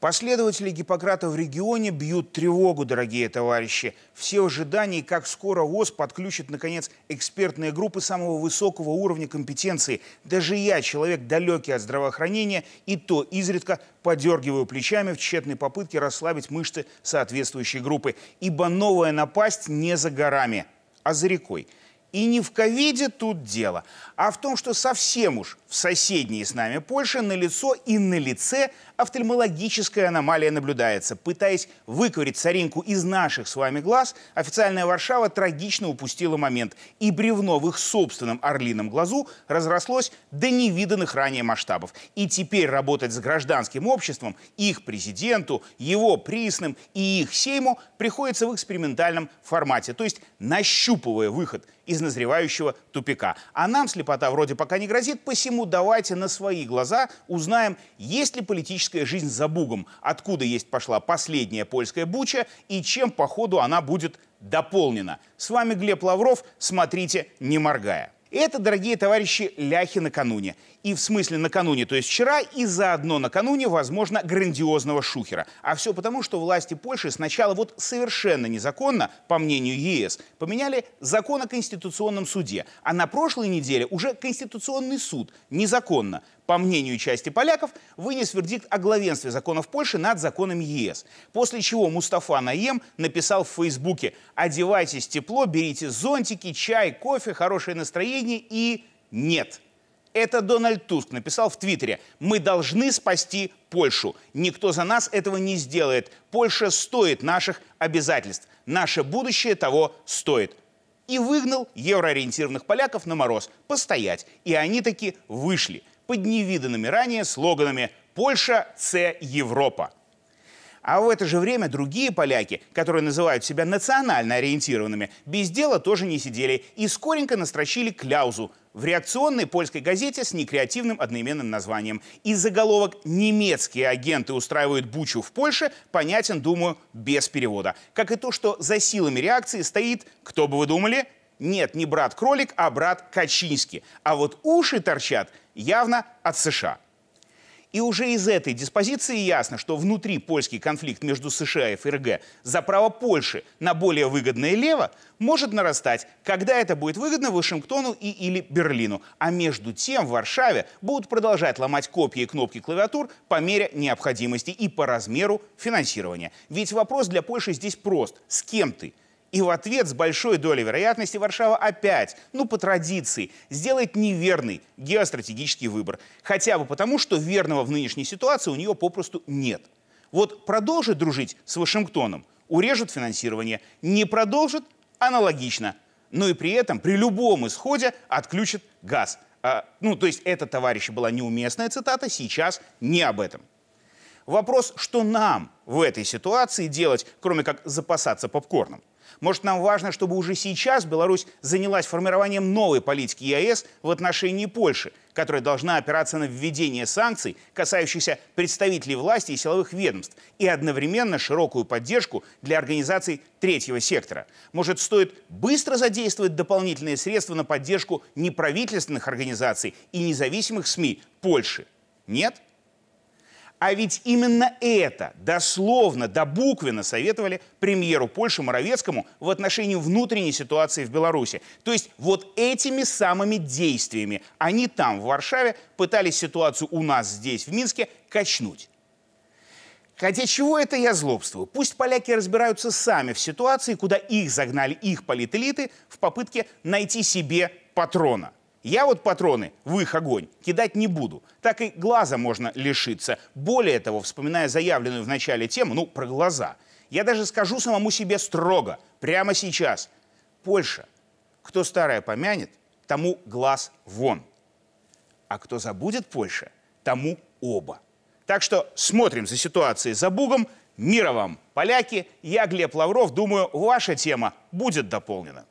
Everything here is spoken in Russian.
Последователи Гиппократа в регионе бьют тревогу, дорогие товарищи. Все ожидания, как скоро ВОЗ подключит, наконец, экспертные группы самого высокого уровня компетенции. Даже я, человек далекий от здравоохранения, и то изредка подергиваю плечами в тщетной попытке расслабить мышцы соответствующей группы. Ибо новая напасть не за горами, а за рекой. И не в ковиде тут дело, а в том, что совсем уж в соседней с нами Польше на лицо и на лице – офтальмологическая аномалия наблюдается. Пытаясь выковырить соринку из наших с вами глаз, официальная Варшава трагично упустила момент. И бревно в их собственном орлином глазу разрослось до невиданных ранее масштабов. И теперь работать с гражданским обществом, их президенту, его приисным и их сейму приходится в экспериментальном формате. То есть нащупывая выход из назревающего тупика. А нам слепота вроде пока не грозит, посему давайте на свои глаза узнаем, есть ли политическая политическая жизнь за Бугом. Откуда есть пошла последняя польская буча и чем по ходу она будет дополнена. С вами Глеб Лавров. Смотрите, не моргая. Это, дорогие товарищи, ляхи накануне и в смысле накануне, то есть вчера, и заодно накануне, возможно, грандиозного шухера. А все потому, что власти Польши сначала вот совершенно незаконно, по мнению ЕС, поменяли закон о Конституционном суде. А на прошлой неделе уже Конституционный суд незаконно по мнению части поляков, вынес вердикт о главенстве законов Польши над законом ЕС. После чего Мустафа Наем написал в Фейсбуке «Одевайтесь тепло, берите зонтики, чай, кофе, хорошее настроение и нет». Это Дональд Туск написал в Твиттере. Мы должны спасти Польшу. Никто за нас этого не сделает. Польша стоит наших обязательств. Наше будущее того стоит. И выгнал евроориентированных поляков на мороз. Постоять. И они таки вышли. Под невиданными ранее слоганами «Польша – це Европа». А в это же время другие поляки, которые называют себя национально ориентированными, без дела тоже не сидели и скоренько настрочили кляузу в реакционной польской газете с некреативным одноименным названием. И заголовок «Немецкие агенты устраивают бучу в Польше» понятен, думаю, без перевода. Как и то, что за силами реакции стоит, кто бы вы думали, нет, не брат-кролик, а брат Качинский. А вот уши торчат явно от США. И уже из этой диспозиции ясно, что внутри польский конфликт между США и ФРГ за право Польши на более выгодное лево может нарастать, когда это будет выгодно Вашингтону и или Берлину. А между тем в Варшаве будут продолжать ломать копии и кнопки клавиатур по мере необходимости и по размеру финансирования. Ведь вопрос для Польши здесь прост. С кем ты? И в ответ с большой долей вероятности Варшава опять, ну по традиции, сделает неверный геостратегический выбор. Хотя бы потому, что верного в нынешней ситуации у нее попросту нет. Вот продолжит дружить с Вашингтоном, урежет финансирование. Не продолжит – аналогично. Но и при этом при любом исходе отключит газ. А, ну, то есть это, товарищи, была неуместная цитата, сейчас не об этом. Вопрос, что нам в этой ситуации делать, кроме как запасаться попкорном? Может, нам важно, чтобы уже сейчас Беларусь занялась формированием новой политики ЕАЭС в отношении Польши, которая должна опираться на введение санкций, касающихся представителей власти и силовых ведомств, и одновременно широкую поддержку для организаций третьего сектора. Может, стоит быстро задействовать дополнительные средства на поддержку неправительственных организаций и независимых СМИ Польши? Нет? А ведь именно это дословно, добуквенно советовали премьеру Польши Моровецкому в отношении внутренней ситуации в Беларуси. То есть вот этими самыми действиями они там, в Варшаве, пытались ситуацию у нас здесь, в Минске, качнуть. Хотя чего это я злобствую? Пусть поляки разбираются сами в ситуации, куда их загнали их политэлиты в попытке найти себе патрона. Я вот патроны в их огонь кидать не буду. Так и глаза можно лишиться. Более того, вспоминая заявленную в начале тему, ну, про глаза, я даже скажу самому себе строго, прямо сейчас. Польша, кто старое помянет, тому глаз вон. А кто забудет Польша, тому оба. Так что смотрим за ситуацией за Бугом. Мира вам, поляки! Я, Глеб Лавров, думаю, ваша тема будет дополнена.